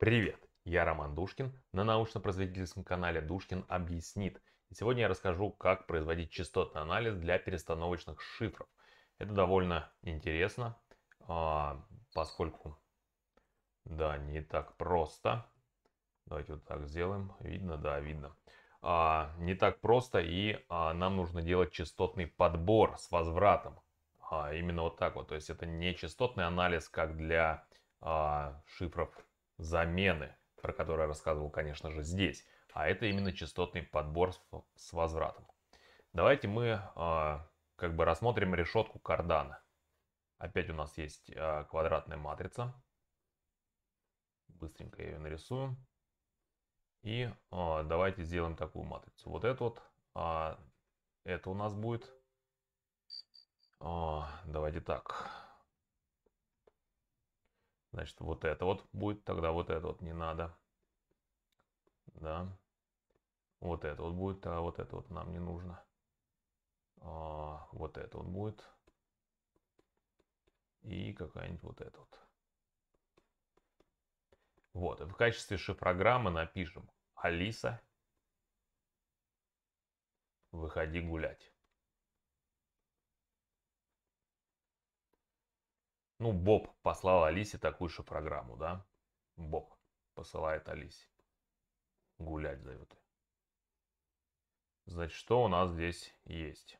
Привет, я Роман Душкин на научно-просветительском канале Душкин объяснит. И сегодня я расскажу, как производить частотный анализ для перестановочных шифров. Это довольно интересно, а, поскольку, да, не так просто. Давайте вот так сделаем. Видно? Да, видно. А, не так просто, и а, нам нужно делать частотный подбор с возвратом. Именно вот так вот. То есть это не частотный анализ, как для шифров замены, про которые я рассказывал, конечно же, здесь. А это именно частотный подбор с возвратом. Давайте мы э, как бы рассмотрим решетку кардана. Опять у нас есть э, квадратная матрица. Быстренько я ее нарисую. И э, давайте сделаем такую матрицу. Вот это вот, э, это у нас будет. Э, давайте так. Значит, вот это вот будет, тогда вот это вот не надо. Да. Вот это вот будет, а вот это вот нам не нужно. А, вот это вот будет. И какая-нибудь вот эта вот. Вот, в качестве шифрограммы напишем Алиса, выходи гулять. Ну, Боб послал Алисе такую же программу, да? Боб посылает Алисе. Гулять зовет. Значит, что у нас здесь есть?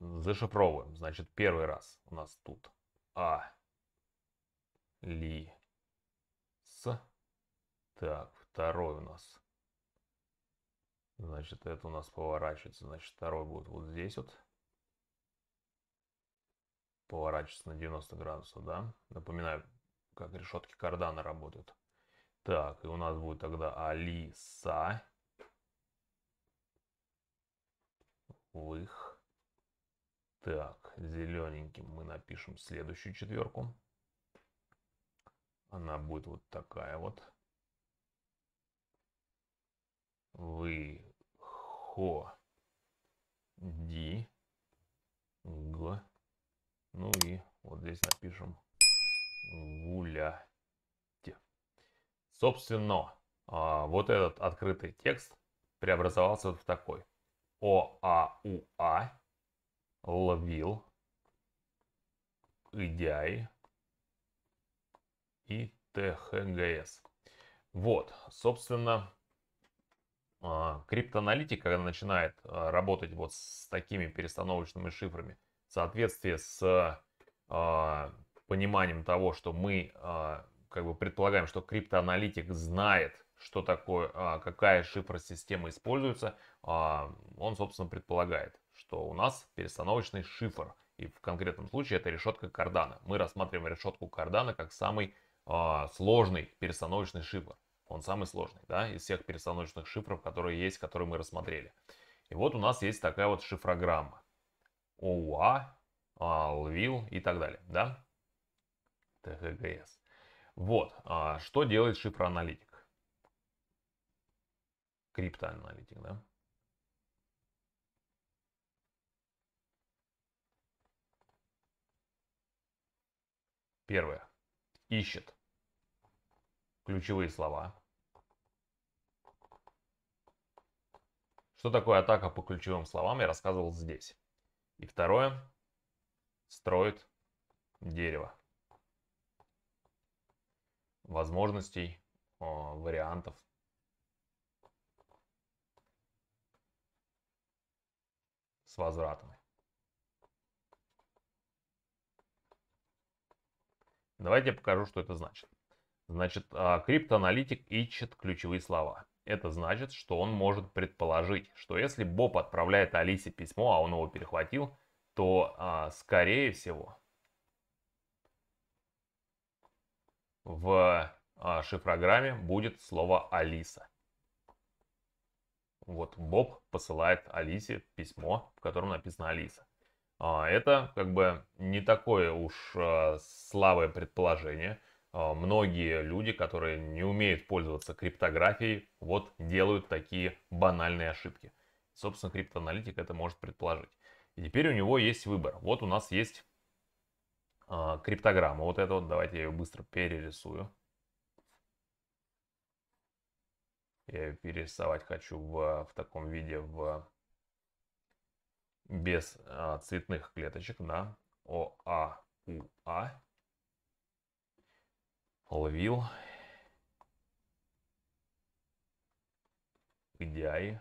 Зашифровываем. Значит, первый раз у нас тут А. Ли. С. Так, второй у нас. Значит, это у нас поворачивается. Значит, второй будет вот здесь вот поворачивается на 90 градусов, да. Напоминаю, как решетки кардана работают. Так, и у нас будет тогда Алиса. Вых. Так, зелененьким мы напишем следующую четверку. Она будет вот такая вот. Ди. Г. Ну и вот здесь напишем гуляйте. Собственно, а, вот этот открытый текст преобразовался вот в такой. ОАУА ловил идяй и ТХГС. Вот, собственно, а, криптоаналитик, когда начинает а, работать вот с такими перестановочными шифрами – в соответствии с э, пониманием того, что мы э, как бы предполагаем, что криптоаналитик знает, что такое, э, какая шифр-система используется, э, он, собственно, предполагает, что у нас перестановочный шифр. И в конкретном случае это решетка кардана. Мы рассматриваем решетку кардана как самый э, сложный перестановочный шифр. Он самый сложный, да, из всех перестановочных шифров, которые есть, которые мы рассмотрели. И вот у нас есть такая вот шифрограмма. ОУА, а, Лвил и так далее, да? ТГГС. Вот, а, что делает шифроаналитик? Криптоаналитик, да? Первое. Ищет ключевые слова. Что такое атака по ключевым словам, я рассказывал здесь. И второе, строит дерево. Возможностей, а, вариантов. С возвратами. Давайте я покажу, что это значит. Значит, а, криптоаналитик ищет ключевые слова. Это значит, что он может предположить, что если Боб отправляет Алисе письмо, а он его перехватил, то, а, скорее всего, в а, шифрограмме будет слово «Алиса». Вот Боб посылает Алисе письмо, в котором написано «Алиса». А, это как бы не такое уж а, слабое предположение – а, многие люди, которые не умеют пользоваться криптографией, вот делают такие банальные ошибки. Собственно, криптоаналитик это может предположить. И теперь у него есть выбор. Вот у нас есть э, криптограмма. Вот это вот, давайте я ее быстро перерисую. Я ее перерисовать хочу в, в таком виде, в, без э, цветных клеточек, да. О, А, У, А ловил. DI,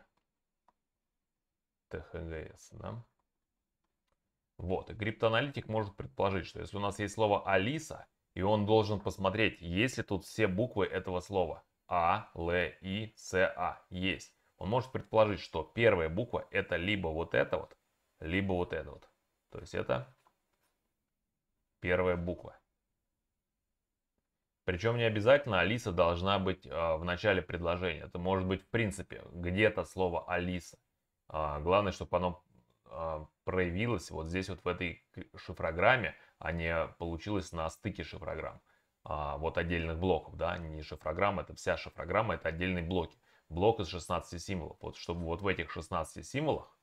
THGS, да? Вот, и криптоаналитик может предположить, что если у нас есть слово «Алиса», и он должен посмотреть, есть ли тут все буквы этого слова. А, Л, И, С, А. Есть. Он может предположить, что первая буква это либо вот это вот, либо вот это вот. То есть это первая буква. Причем не обязательно Алиса должна быть э, в начале предложения. Это может быть в принципе где-то слово Алиса. Э, главное, чтобы оно э, проявилось вот здесь вот в этой шифрограмме, а не получилось на стыке шифрограмм. Э, вот отдельных блоков, да, не шифрограмма, это вся шифрограмма, это отдельные блоки. Блок из 16 символов. Вот чтобы вот в этих 16 символах,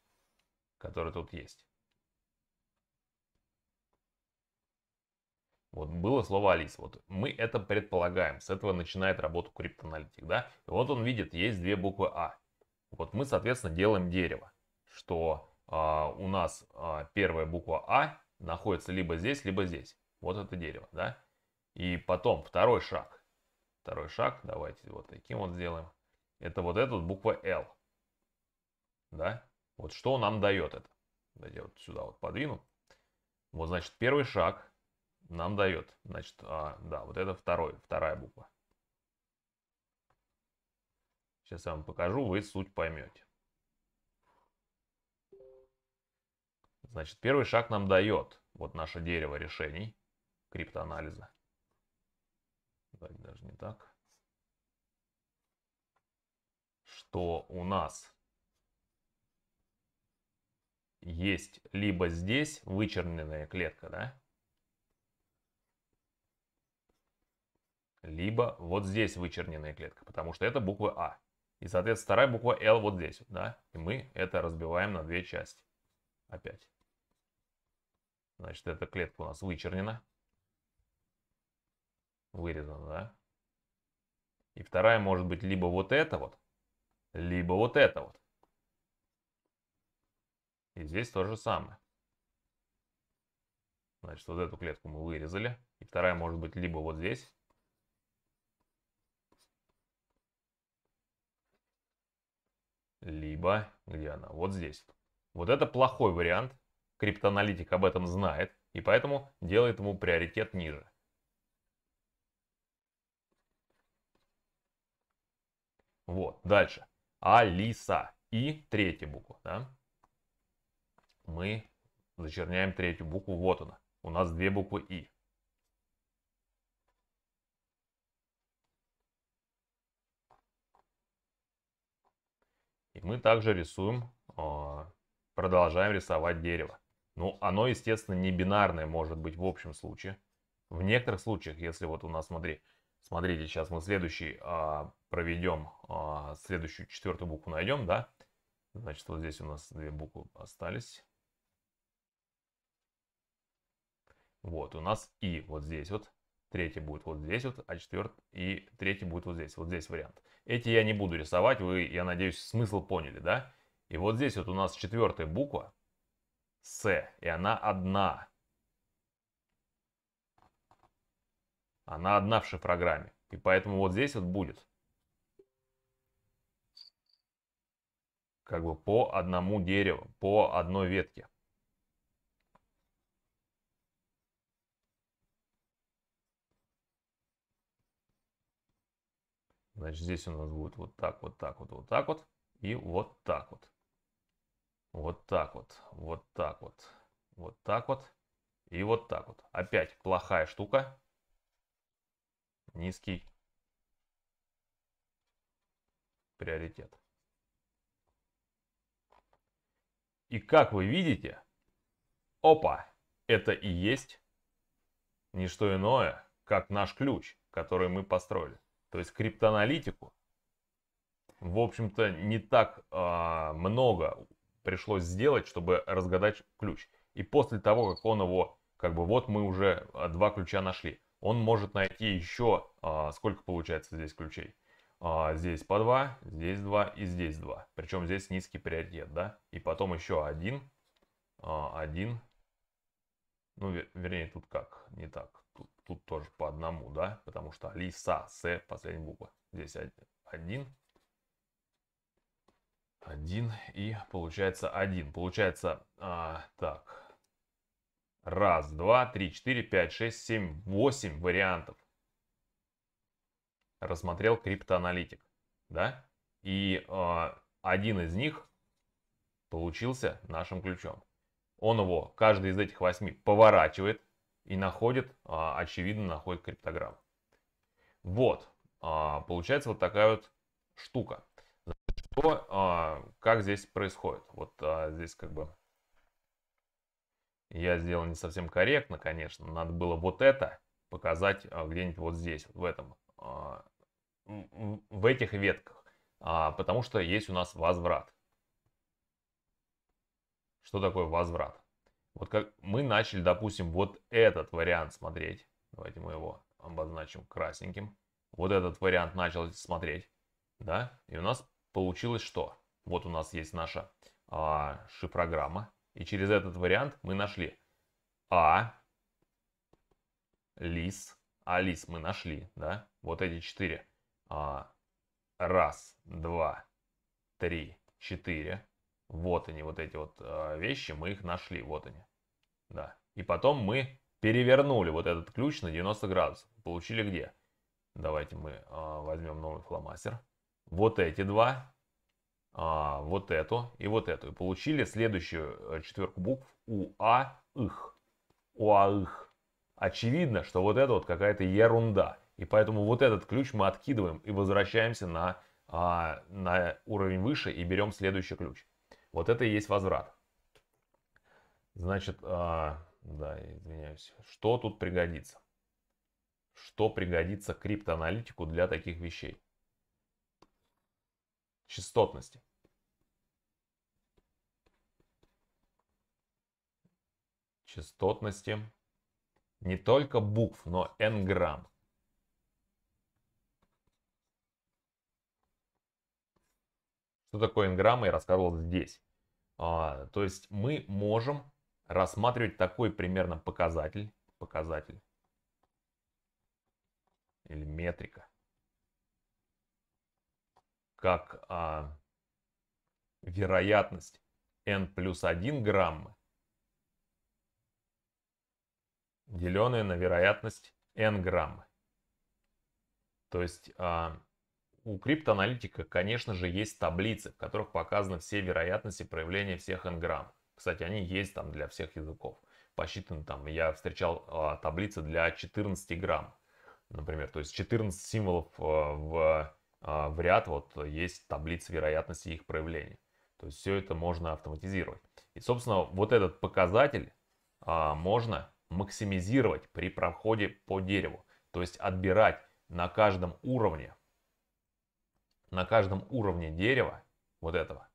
которые тут есть, Вот было слово Алис. Вот мы это предполагаем. С этого начинает работу криптоаналитик, да? И вот он видит, есть две буквы А. Вот мы, соответственно, делаем дерево, что а, у нас а, первая буква А находится либо здесь, либо здесь. Вот это дерево, да? И потом второй шаг. Второй шаг, давайте вот таким вот сделаем. Это вот эта вот буква L. Да? Вот что нам дает это? Давайте вот сюда вот подвину. Вот, значит, первый шаг нам дает. Значит, а, да, вот это второй, вторая буква. Сейчас я вам покажу, вы суть поймете. Значит, первый шаг нам дает вот наше дерево решений криптоанализа. Давайте даже не так. Что у нас есть либо здесь вычерненная клетка, да, либо вот здесь вычерненная клетка, потому что это буква А. И, соответственно, вторая буква L вот здесь, да? И мы это разбиваем на две части. Опять. Значит, эта клетка у нас вычернена. Вырезана, да? И вторая может быть либо вот это вот, либо вот это вот. И здесь то же самое. Значит, вот эту клетку мы вырезали. И вторая может быть либо вот здесь, либо... Где она? Вот здесь. Вот это плохой вариант. Криптоаналитик об этом знает, и поэтому делает ему приоритет ниже. Вот, дальше. Алиса. И третья буква, да? Мы зачерняем третью букву, вот она. У нас две буквы И. мы также рисуем, а, продолжаем рисовать дерево. Ну, оно, естественно, не бинарное может быть в общем случае. В некоторых случаях, если вот у нас, смотри, смотрите, сейчас мы следующий а, проведем, а, следующую четвертую букву найдем, да? Значит, вот здесь у нас две буквы остались. Вот, у нас И вот здесь вот третий будет вот здесь вот, а четвертый и третий будет вот здесь, вот здесь вариант. Эти я не буду рисовать, вы, я надеюсь, смысл поняли, да? И вот здесь вот у нас четвертая буква, С, и она одна. Она одна в шифрограмме, и поэтому вот здесь вот будет. Как бы по одному дереву, по одной ветке. Значит, здесь у нас будет вот так, вот так вот, вот так вот и вот так вот. Вот так вот, вот так вот, вот так вот и вот так вот. Опять плохая штука. Низкий приоритет. И как вы видите, опа, это и есть не что иное, как наш ключ, который мы построили то есть криптоаналитику, в общем-то, не так а, много пришлось сделать, чтобы разгадать ключ. И после того, как он его, как бы вот мы уже а, два ключа нашли, он может найти еще, а, сколько получается здесь ключей. А, здесь по два, здесь два и здесь два. Причем здесь низкий приоритет, да. И потом еще один, а, один. Ну, вернее, тут как, не так тут, тут тоже по одному, да, потому что лиса, с, последняя буква. Здесь один, один и получается один. Получается, а, так, раз, два, три, четыре, пять, шесть, семь, восемь вариантов. Рассмотрел криптоаналитик, да, и а, один из них получился нашим ключом. Он его, каждый из этих восьми, поворачивает и находит, а, очевидно, находит криптограмму. Вот, а, получается вот такая вот штука. Что, а, как здесь происходит? Вот здесь как бы я сделал не совсем корректно, конечно. Надо было вот это показать где-нибудь вот здесь, вот в этом, в этих ветках. Потому что есть у нас возврат. Что такое возврат? Вот как мы начали, допустим, вот этот вариант смотреть. Давайте мы его обозначим красненьким. Вот этот вариант начал смотреть. Да? И у нас получилось что? Вот у нас есть наша а, шифрограмма. И через этот вариант мы нашли А, Лис. А, мы нашли, да? Вот эти четыре. А, раз, два, три, четыре. Вот они, вот эти вот а, вещи, мы их нашли, вот они. Да. И потом мы перевернули вот этот ключ на 90 градусов. Получили где? Давайте мы а, возьмем новый фломастер. Вот эти два, а, вот эту и вот эту. И получили следующую четверку букв УА их. Очевидно, что вот это вот какая-то ерунда. И поэтому вот этот ключ мы откидываем и возвращаемся на, на уровень выше и берем следующий ключ. Вот это и есть возврат. Значит, а, да, извиняюсь. Что тут пригодится? Что пригодится криптоаналитику для таких вещей? Частотности. Частотности не только букв, но n грамм. что такое инграмма, я рассказывал здесь. А, то есть мы можем рассматривать такой примерно показатель, показатель или метрика, как а, вероятность n плюс 1 граммы, деленная на вероятность n граммы. То есть а, у криптоаналитика, конечно же, есть таблицы, в которых показаны все вероятности проявления всех энграмм. Кстати, они есть там для всех языков. Посчитаны там, я встречал а, таблицы для 14 грамм, например. То есть 14 символов а, в, а, в ряд, вот есть таблица вероятности их проявления. То есть все это можно автоматизировать. И, собственно, вот этот показатель а, можно максимизировать при проходе по дереву. То есть отбирать на каждом уровне на каждом уровне дерева, вот этого,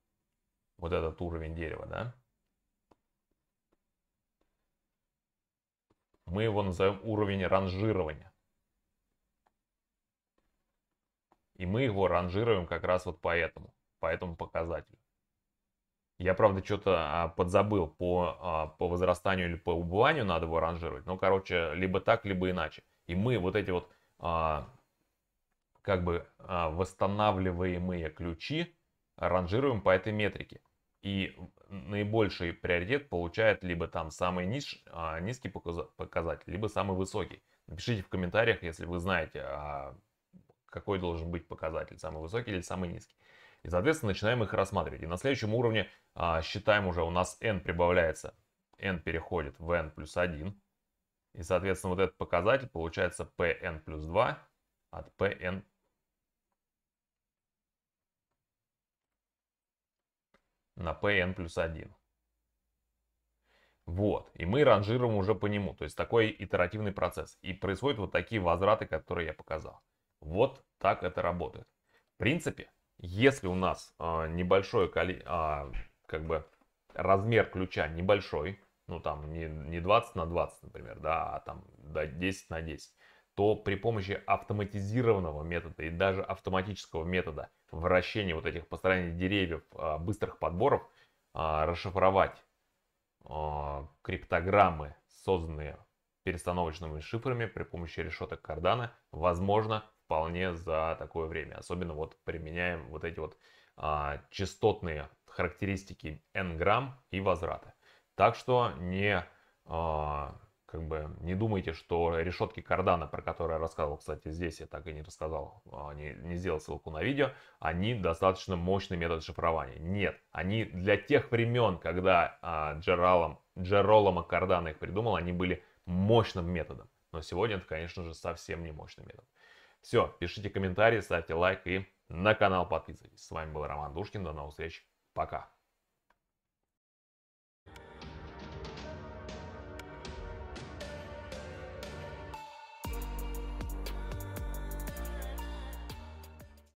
вот этот уровень дерева, да, мы его назовем уровень ранжирования. И мы его ранжируем как раз вот по этому, по этому показателю. Я, правда, что-то а, подзабыл по, а, по возрастанию или по убыванию надо его ранжировать. Но, короче, либо так, либо иначе. И мы вот эти вот а, как бы а, восстанавливаемые ключи ранжируем по этой метрике. И наибольший приоритет получает либо там самый низ а, низкий показатель, либо самый высокий. Напишите в комментариях, если вы знаете, а, какой должен быть показатель, самый высокий или самый низкий. И, соответственно, начинаем их рассматривать. И на следующем уровне считаем уже, у нас n прибавляется, n переходит в n плюс 1. И, соответственно, вот этот показатель получается pn плюс 2 от pn на Pn плюс 1. Вот, и мы ранжируем уже по нему, то есть такой итеративный процесс. И происходят вот такие возвраты, которые я показал. Вот так это работает. В принципе, если у нас э, небольшое количество, э, а, как бы размер ключа небольшой, ну там не, не 20 на 20, например, да, а там да, 10 на 10, то при помощи автоматизированного метода и даже автоматического метода вращения вот этих построений деревьев, а, быстрых подборов, а, расшифровать а, криптограммы, созданные перестановочными шифрами при помощи решеток кардана, возможно, вполне за такое время. Особенно вот применяем вот эти вот частотные характеристики n-грамм и возврата. Так что не как бы не думайте, что решетки кардана, про которые я рассказывал, кстати, здесь я так и не рассказал, не, не сделал ссылку на видео, они достаточно мощный метод шифрования. Нет, они для тех времен, когда а, Джералом, Джеролома Кардана их придумал, они были мощным методом. Но сегодня это, конечно же, совсем не мощный метод. Все, пишите комментарии, ставьте лайк и на канал подписывайтесь. С вами был Роман Душкин, до новых встреч, пока.